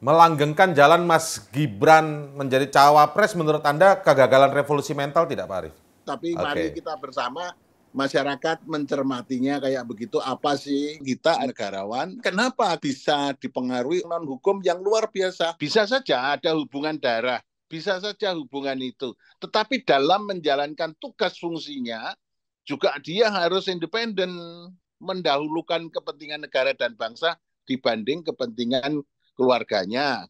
melanggengkan jalan Mas Gibran menjadi cawapres menurut Anda kegagalan revolusi mental tidak Pak Arief? Tapi okay. mari kita bersama masyarakat mencermatinya kayak begitu apa sih kita negarawan kenapa bisa dipengaruhi non hukum yang luar biasa bisa saja ada hubungan darah bisa saja hubungan itu tetapi dalam menjalankan tugas fungsinya juga dia harus independen mendahulukan kepentingan negara dan bangsa dibanding kepentingan keluarganya